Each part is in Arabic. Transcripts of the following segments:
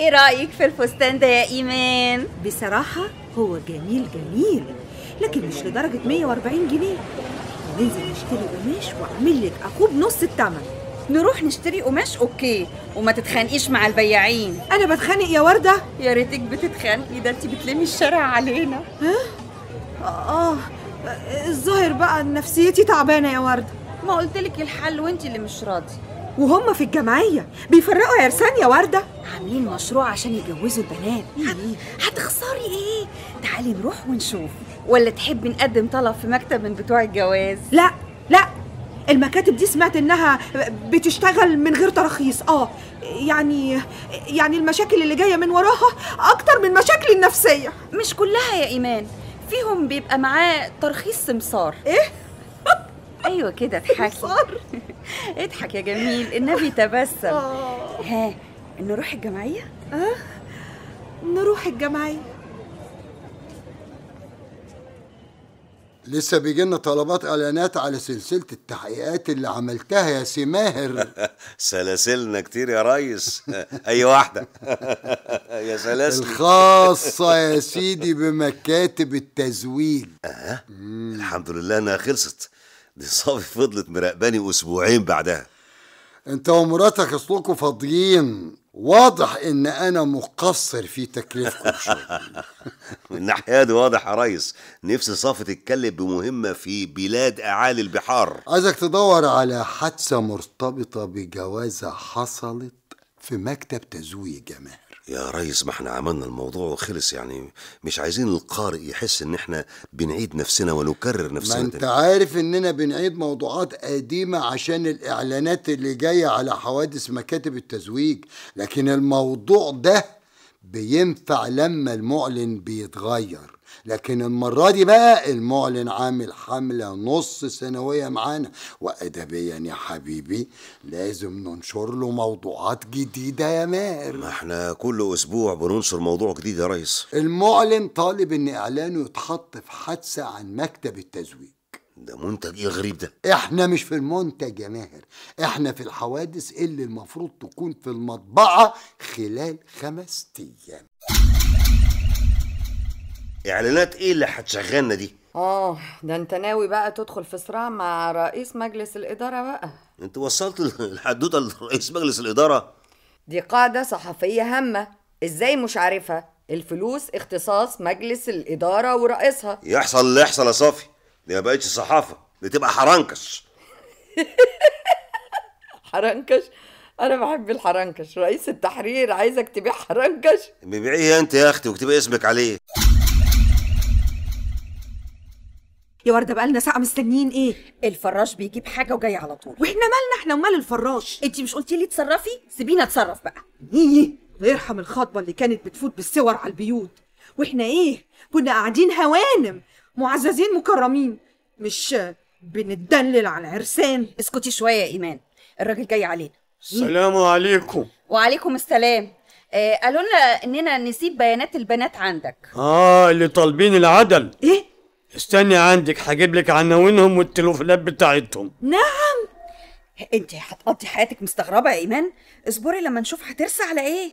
ايه رايك في الفستان ده يا ايمان بصراحه هو جميل جميل لكن مش لدرجه 140 جنيه ننزل نشتري قماش واعمل لك اخوه بنص الثمن نروح نشتري قماش اوكي وما تتخانقيش مع البياعين انا بتخانق يا ورده يا ريتك بتتخانقي ده انت بتلمي الشارع علينا ها اه, آه، الظاهر بقى نفسيتي تعبانه يا ورده ما قلتلك الحل وانت اللي مش راضي وهم في الجمعية بيفرقوا عرسان يا وردة عاملين مشروع عشان يجوزوا البنات إيه؟ هتخسري ايه؟ تعالي نروح ونشوف ولا تحبي نقدم طلب في مكتب من بتوع الجواز؟ لا لا المكاتب دي سمعت انها بتشتغل من غير تراخيص اه يعني يعني المشاكل اللي جايه من وراها اكتر من مشاكل النفسيه مش كلها يا ايمان فيهم بيبقى معاه ترخيص سمسار ايه ايوه كده اضحكي اضحك يا جميل النبي تبسم آه. ها نروح الجمعية؟ اه نروح الجمعية لسه بيجي لنا طلبات اعلانات على سلسله التحقيقات اللي عملتها يا سماهر سلاسلنا كتير يا ريس اي واحده يا سلاسل الخاصه يا سيدي بمكاتب التزويج اها الحمد لله انها خلصت دي صافي فضلت مراقباني اسبوعين بعدها انت ومراتك اصلكم فاضيين واضح ان انا مقصر في تكليفكم شويه من ناحيه دي واضح يا ريس نفسي صافي تتكلم بمهمه في بلاد اعالي البحار عايزك تدور على حادثه مرتبطه بجوازه حصلت في مكتب تزويج جماعه يا ريس ما احنا عملنا الموضوع وخلص يعني مش عايزين القارئ يحس ان احنا بنعيد نفسنا ونكرر نفسنا ما انت تاني. عارف اننا بنعيد موضوعات قديمة عشان الاعلانات اللي جاية على حوادث مكاتب التزويج لكن الموضوع ده بينفع لما المعلن بيتغير لكن المرة دي بقى المعلن عامل حملة نص سنوية معانا وأدبيا يا حبيبي لازم ننشر له موضوعات جديدة يا ماهر ما احنا كل أسبوع بننشر موضوع جديد يا ريس المعلن طالب إن إعلانه يتحط في حادثة عن مكتب التزويد ده منتج ايه الغريب ده احنا مش في المنتج يا ماهر احنا في الحوادث اللي المفروض تكون في المطبعه خلال خمس ايام اعلانات ايه اللي هتشغلنا دي اه ده انت ناوي بقى تدخل في صراع مع رئيس مجلس الاداره بقى انت وصلت الحدوته لرئيس مجلس الاداره دي قاعده صحفيه هامه ازاي مش عارفها الفلوس اختصاص مجلس الاداره ورئيسها يحصل اللي يحصل يا صافي دي ما بقتش صحافه دي تبقى حرنكش حرنكش انا بحب الحرنكش رئيس التحرير عايزك تبيع حرنكش بيبيعيه انت يا اختي واكتبي اسمك عليه يا ورده بقالنا ساعه مستنيين ايه الفراش بيجيب حاجه وجاي على طول واحنا مالنا احنا ومال الفراش انت مش قلتي لي اتصرفي سيبينا اتصرف بقى إيه، إيه، الله يرحم الخطبه اللي كانت بتفوت بالصور على البيوت واحنا ايه كنا قاعدين هوانم معززين مكرمين مش بنتدلل على عرسان اسكتي شويه يا ايمان الراجل جاي علينا السلام عليكم وعليكم السلام آه قالوا لنا اننا نسيب بيانات البنات عندك اه اللي طالبين العدل ايه استني عندك هجيب لك عناوينهم والتليفونات بتاعتهم نعم انت هتقضي حياتك مستغربه يا ايمان اصبري لما نشوف هترسى على ايه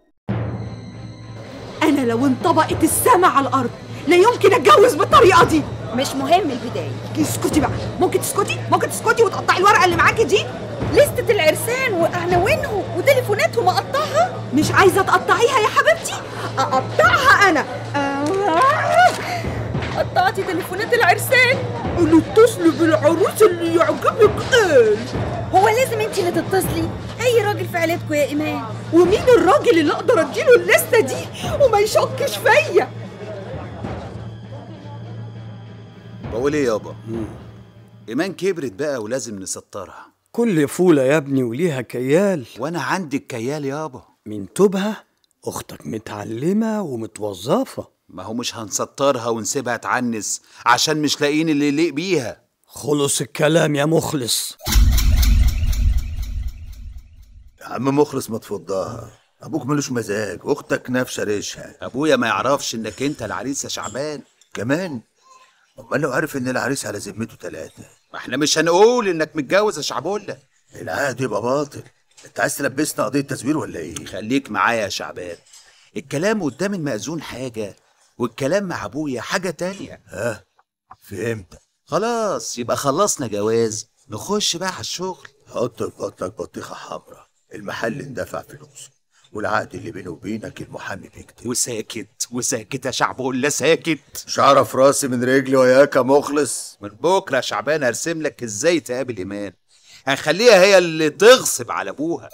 انا لو انطبقت السما على الارض لا يمكن اتجوز بالطريقه دي مش مهم البدايه اسكتي بقى ممكن تسكتي ممكن تسكتي وتقطعي الورقه اللي معاكي دي لستة العرسان وعناوينهم وتليفوناتهم اقطعها مش عايزه تقطعيها يا حبيبتي اقطعها انا آه، قطعتي تليفونات العرسان اللي اتصلي بالعروس اللي يعجبك قال هو لازم انت اللي تتصلي اي راجل في عيلتكم يا ايمان ومين الراجل اللي اقدر اديله اللسته دي وما يشكش فيا هو ايه يابا ايمان كبرت بقى ولازم نسطرها كل فوله يا ابني وليها كيال وانا عندي الكيال يابا من توبها اختك متعلمه ومتوظفه ما هو مش هنسطرها ونسيبها تعنس عشان مش لاقيين اللي يليق بيها خلص الكلام يا مخلص يا عم مخلص ما تفضها ابوك ملوش مزاج اختك نافشه ريشها ابويا ما يعرفش انك انت العريس يا شعبان كمان امال لو عارف ان العريس على ذمته ثلاثه ما احنا مش هنقول انك متجوز يا شعبولة العقد يبقى باطل انت عايز تلبسنا قضيه تزوير ولا ايه خليك معايا يا شعبان الكلام قدام المأذون حاجه والكلام مع ابويا حاجه تانية ها فهمت خلاص يبقى خلصنا جواز نخش بقى على الشغل حط في بطنك بطيخه حمراء المحل اندفع فلوسه والعقد اللي بيني وبينك المحامي بيكتب وساكت وساكت يا شعب لا ساكت مش عارف راسي من رجلي وياك يا مخلص من بكره شعبان هرسم لك ازاي تقابل ايمان هخليها هي اللي تغصب على ابوها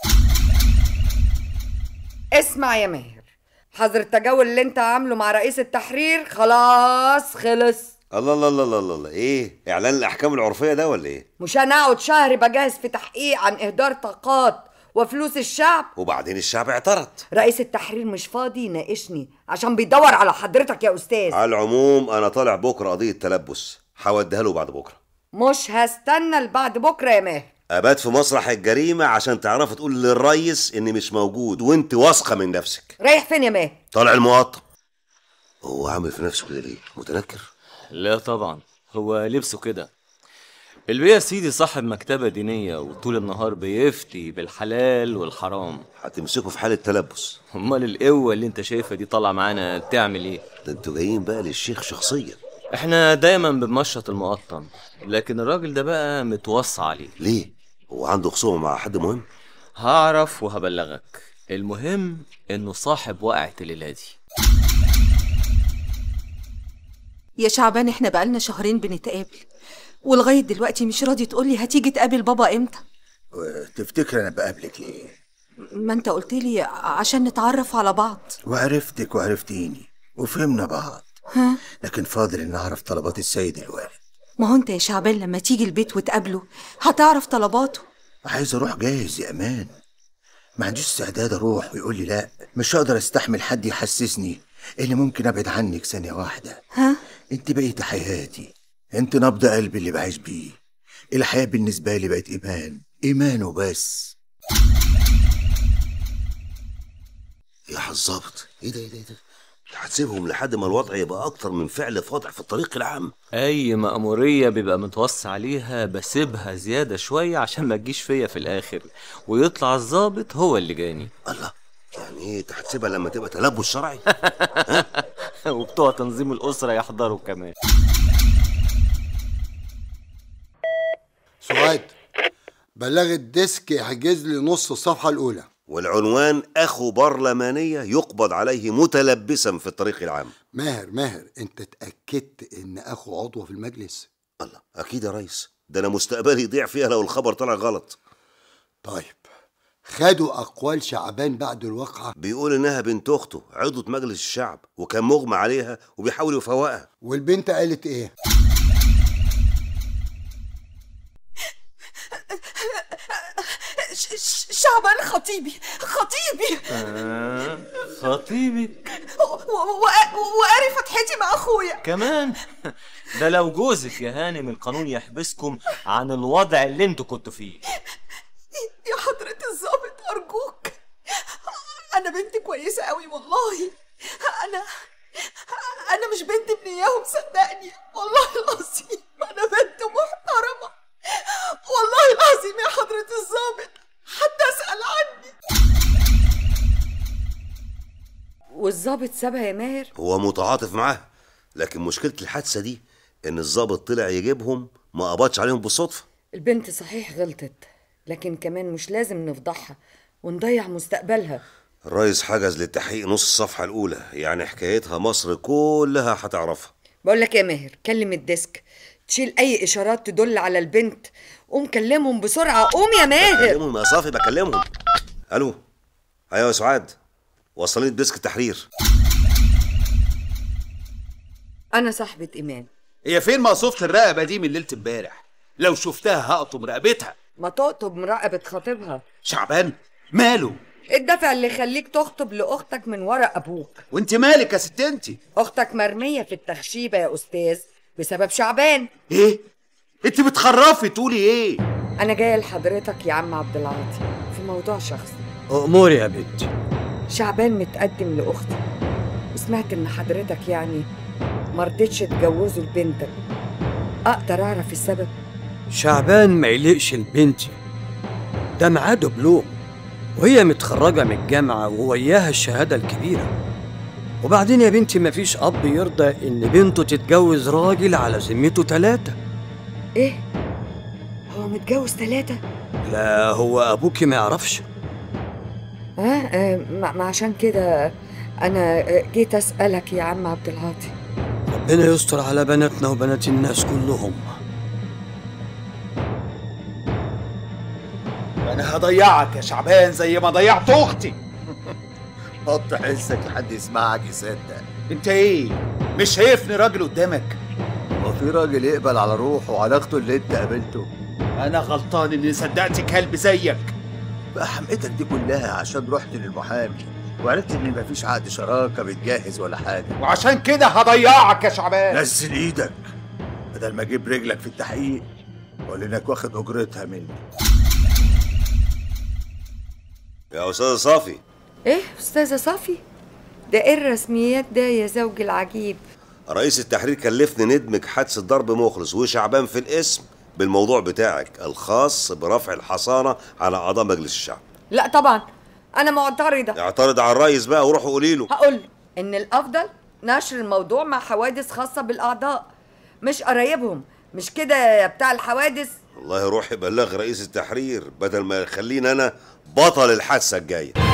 اسمع يا ماهر حظر التجول اللي انت عامله مع رئيس التحرير خلاص خلص الله الله الله الله الله ايه اعلان الاحكام العرفيه ده ولا ايه مش انا اقعد شهر بجهز في تحقيق عن اهدار طاقات وفلوس الشعب وبعدين الشعب اعترض رئيس التحرير مش فاضي يناقشني عشان بيدور على حضرتك يا استاذ على العموم انا طالع بكره قضيه تلبس هوديها له بعد بكره مش هستنى لبعد بكره يا ماهر ابات في مسرح الجريمه عشان تعرف تقول للريس اني مش موجود وانت واثقه من نفسك رايح فين يا ماهر طالع المواطن هو عامل في نفسه كده ليه متنكر لا طبعا هو لبسه كده البيئة سيدي صاحب مكتبة دينية وطول النهار بيفتي بالحلال والحرام هتمسكه في حالة تلبس امال القوة اللي انت شايفها دي طالعة معانا تعمل ايه؟ ده انتوا جايين بقى للشيخ شخصيا احنا دايما بنمشط المقطم لكن الراجل ده بقى متوصى عليه ليه؟ هو عنده خصومة مع حد مهم؟ هعرف وهبلغك المهم انه صاحب وقعه الليلة دي يا شعبان احنا بقالنا شهرين بنتقابل ولغايه دلوقتي مش راضي تقولي هتيجي تقابل بابا امتى أه، تفتكر انا بقابلك ليه ما انت قلت لي عشان نتعرف على بعض وعرفتك وعرفتيني وفهمنا بعض ها؟ لكن فاضل ان اعرف طلبات السيد الوالد ما هو انت يا شعبان لما تيجي البيت وتقابله هتعرف طلباته عايز اروح جاهز يا امان ما عنديش استعداد اروح ويقول لي لا مش هقدر استحمل حد يحسسني اني ممكن ابعد عنك ثانيه واحده ها انت بقيت حياتي انت نبض قلبي اللي بعيش بيه الحياة بالنسبة لي بقت إيمان إيمان وبس يا حظبط ايه ده ايه ده ايه ده هتسيبهم لحد ما الوضع يبقى اكتر من فعل فاضح في الطريق العام اي مأمورية بيبقى متوصي عليها بسيبها زيادة شوية عشان ما تجيش فيا في الاخر ويطلع الظابط هو اللي جاني الله يعني ايه انت هتسيبها لما تبقى تلبس شرعي وبتوع تنظيم الاسرة يحضروا كمان سعاد بلغت ديسك يحجز لي نص الصفحة الأولى والعنوان أخو برلمانية يقبض عليه متلبسا في الطريق العام ماهر ماهر أنت اتأكدت إن أخو عضو في المجلس الله أكيد يا ريس ده أنا مستقبلي يضيع فيها لو الخبر طلع غلط طيب خدوا أقوال شعبان بعد الواقعة بيقول إنها بنت أخته عضوة مجلس الشعب وكان مغمى عليها وبيحاول يفوقها والبنت قالت إيه؟ شعبان خطيبي خطيبي آه خطيبك وقاري فتحتي مع اخويا كمان ده لو جوزك يا هانم القانون يحبسكم عن الوضع اللي انتوا كنتوا فيه يا حضرة الظابط ارجوك انا بنت كويسة قوي والله انا انا مش بنت ابنياهم صدقني والله العظيم انا بنت محترمة والله العظيم يا حضرة الظابط الظابط سابها يا ماهر هو متعاطف معاها لكن مشكله الحادثه دي ان الظابط طلع يجيبهم ما قبضش عليهم بالصدفه البنت صحيح غلطت لكن كمان مش لازم نفضحها ونضيع مستقبلها الريس حجز للتحقيق نص الصفحه الاولى يعني حكايتها مصر كلها هتعرفها بقول لك يا ماهر كلم الديسك تشيل اي اشارات تدل على البنت قوم كلمهم بسرعه قوم يا ماهر بكلمهم يا صافي بكلمهم الو ايوه يا سعاد وصلني ديسك التحرير انا صاحبة ايمان هي فين مقصوفة الرقبة دي من ليلة امبارح لو شفتها هقطم رقبتها ما تقطم رقبة خطيبها شعبان ماله الدفع اللي يخليك تخطب لاختك من ورا ابوك وانت مالك يا ست انت اختك مرميه في التخشيبه يا استاذ بسبب شعبان ايه انت بتخرفي تقولي ايه انا جايه لحضرتك يا عم عبد العاطي في موضوع شخصي اموري يا بنتي شعبان متقدم لأختي وسمعت إن حضرتك يعني مرضتش تجوزه لبنتك أقدر أعرف السبب؟ شعبان ما يليقش لبنتي ده معاه دبلوم وهي متخرجة من الجامعة ووياها الشهادة الكبيرة وبعدين يا بنتي مفيش أب يرضى إن بنته تتجوز راجل على ذمته تلاتة إيه؟ هو متجوز تلاتة؟ لا هو أبوكي ما يعرفش ها آه، ما عشان كده انا آه، جيت اسالك يا عم عبد العاطي ربنا يستر على بناتنا وبنات الناس كلهم انا هضيعك يا شعبان زي ما ضيعت اختي حط حسك لحد يسمعك يصدق انت ايه مش هيفني راجل قدامك هو في راجل يقبل على روحه وعلاقته اللي انت قابلته انا غلطان اني صدقت كلب زيك بقى حمقتك دي كلها عشان رحت للمحامي وعرفت ان مفيش عقد شراكه بتجهز ولا حاجه وعشان كده هضيعك يا شعبان نزل ايدك بدل ما اجيب رجلك في التحقيق اقول انك واخد اجرتها مني يا استاذه صافي ايه استاذه صافي ده ايه الرسميات ده يا زوجي العجيب رئيس التحرير كلفني ندمج حادثه ضرب مخلص وشعبان في الاسم بالموضوع بتاعك الخاص برفع الحصانه على اعضاء مجلس الشعب لا طبعا انا معترضه اعترض على الرئيس بقى وروح قولي له هقول ان الافضل نشر الموضوع مع حوادث خاصه بالاعضاء مش قرايبهم مش كده يا بتاع الحوادث والله يروح بلغ رئيس التحرير بدل ما يخليني انا بطل الحادثه الجايه